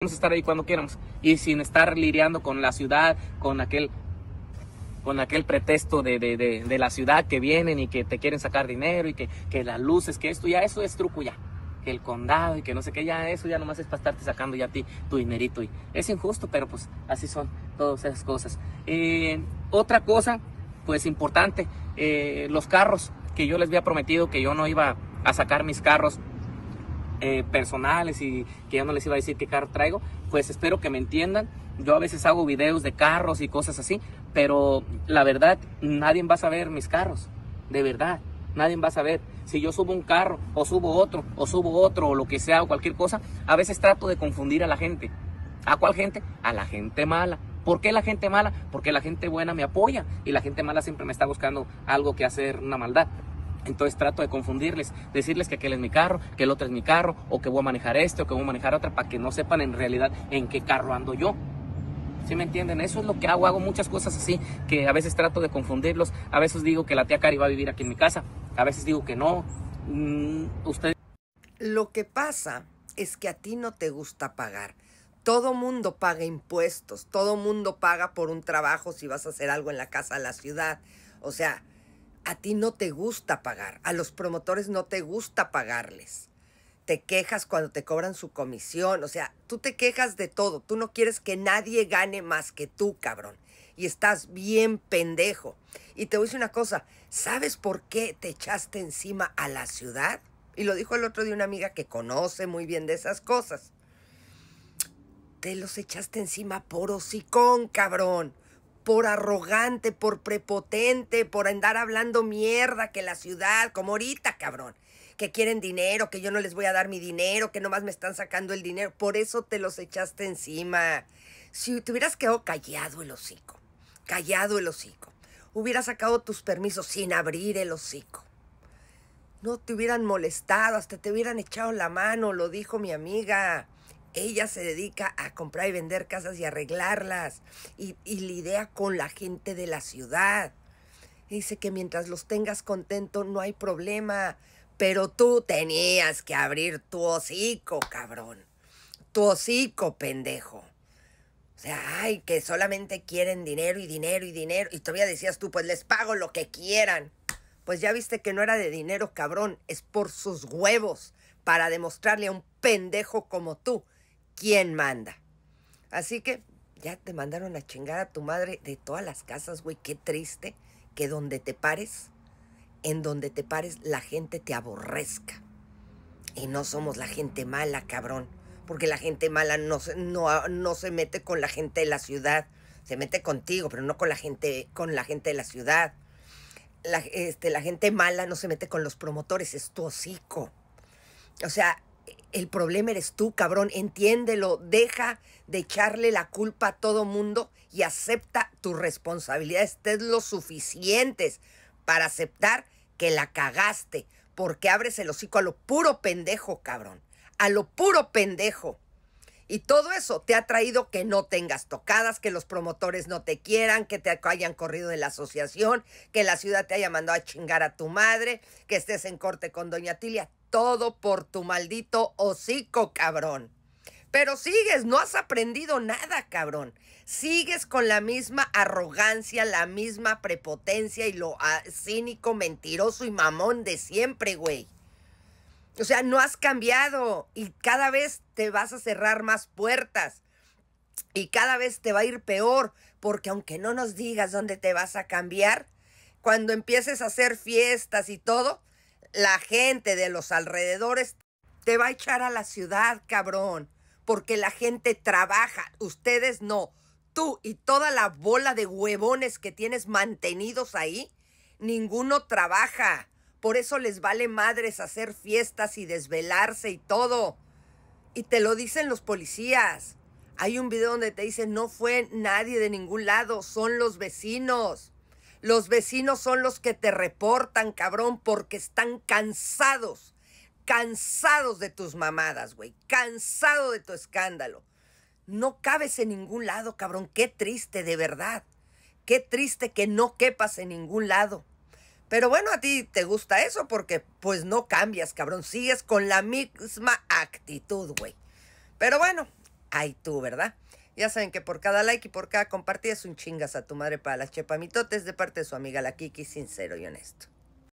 podemos estar ahí cuando queramos y sin estar lidiando con la ciudad, con aquel con aquel pretexto de, la ciudad que vienen y que te quieren sacar dinero y que, que, las luces, que esto ya eso es truco ya, que el condado y que no sé qué, ya eso ya nomás es para estarte sacando ya a ti tu dinerito y es injusto, pero pues así son todas esas cosas. Eh, otra cosa, pues importante, eh, los carros, que yo les había prometido que yo no iba a sacar mis carros eh, personales y que ya no les iba a decir qué carro traigo, pues espero que me entiendan. Yo a veces hago videos de carros y cosas así, pero la verdad, nadie va a saber mis carros, de verdad, nadie va a saber. Si yo subo un carro o subo otro o subo otro o lo que sea o cualquier cosa, a veces trato de confundir a la gente. ¿A cuál gente? A la gente mala. ¿Por qué la gente mala? Porque la gente buena me apoya y la gente mala siempre me está buscando algo que hacer, una maldad. Entonces trato de confundirles, decirles que aquel es mi carro, que el otro es mi carro, o que voy a manejar este, o que voy a manejar otra, para que no sepan en realidad en qué carro ando yo. ¿Sí me entienden? Eso es lo que hago. Hago muchas cosas así que a veces trato de confundirlos. A veces digo que la tía Cari va a vivir aquí en mi casa. A veces digo que no. Mm, usted... Lo que pasa es que a ti no te gusta pagar. Todo mundo paga impuestos. Todo mundo paga por un trabajo si vas a hacer algo en la casa de la ciudad. O sea, a ti no te gusta pagar, a los promotores no te gusta pagarles. Te quejas cuando te cobran su comisión, o sea, tú te quejas de todo, tú no quieres que nadie gane más que tú, cabrón. Y estás bien pendejo. Y te voy a decir una cosa, ¿sabes por qué te echaste encima a la ciudad? Y lo dijo el otro de una amiga que conoce muy bien de esas cosas. Te los echaste encima por hocicón, cabrón por arrogante, por prepotente, por andar hablando mierda que la ciudad, como ahorita, cabrón, que quieren dinero, que yo no les voy a dar mi dinero, que nomás me están sacando el dinero. Por eso te los echaste encima. Si te hubieras quedado callado el hocico, callado el hocico, hubieras sacado tus permisos sin abrir el hocico. No te hubieran molestado, hasta te hubieran echado la mano, lo dijo mi amiga. Ella se dedica a comprar y vender casas y arreglarlas y, y lidia con la gente de la ciudad. Dice que mientras los tengas contento no hay problema, pero tú tenías que abrir tu hocico, cabrón. Tu hocico, pendejo. O sea, ay, que solamente quieren dinero y dinero y dinero. Y todavía decías tú, pues les pago lo que quieran. Pues ya viste que no era de dinero, cabrón. Es por sus huevos. Para demostrarle a un pendejo como tú quién manda. Así que ya te mandaron a chingar a tu madre de todas las casas, güey. Qué triste que donde te pares, en donde te pares, la gente te aborrezca. Y no somos la gente mala, cabrón. Porque la gente mala no, no, no se mete con la gente de la ciudad. Se mete contigo, pero no con la gente, con la gente de la ciudad. este, la gente mala no se mete con los promotores, es tu hocico. O sea, el problema eres tú, cabrón. Entiéndelo. Deja de echarle la culpa a todo mundo y acepta tu responsabilidad, Estés lo suficientes para aceptar que la cagaste. Porque abres el hocico a lo puro pendejo, cabrón. A lo puro pendejo. Y todo eso te ha traído que no tengas tocadas, que los promotores no te quieran, que te hayan corrido de la asociación, que la ciudad te haya mandado a chingar a tu madre, que estés en corte con Doña Tilia todo por tu maldito hocico, cabrón. Pero sigues, no has aprendido nada, cabrón. Sigues con la misma arrogancia, la misma prepotencia y lo ah, cínico, mentiroso y mamón de siempre, güey. O sea, no has cambiado y cada vez te vas a cerrar más puertas y cada vez te va a ir peor, porque aunque no nos digas dónde te vas a cambiar, cuando empieces a hacer fiestas y todo, la gente de los alrededores te va a echar a la ciudad, cabrón, porque la gente trabaja, ustedes no. Tú y toda la bola de huevones que tienes mantenidos ahí, ninguno trabaja. Por eso les vale madres hacer fiestas y desvelarse y todo. Y te lo dicen los policías. Hay un video donde te dicen, no fue nadie de ningún lado, son los vecinos. Los vecinos son los que te reportan, cabrón, porque están cansados. Cansados de tus mamadas, güey. Cansado de tu escándalo. No cabes en ningún lado, cabrón. Qué triste, de verdad. Qué triste que no quepas en ningún lado. Pero bueno, a ti te gusta eso porque pues no cambias, cabrón. Sigues con la misma actitud, güey. Pero bueno, ahí tú, ¿verdad? Ya saben que por cada like y por cada compartida es un chingas a tu madre para las chepamitotes de parte de su amiga la Kiki, sincero y honesto.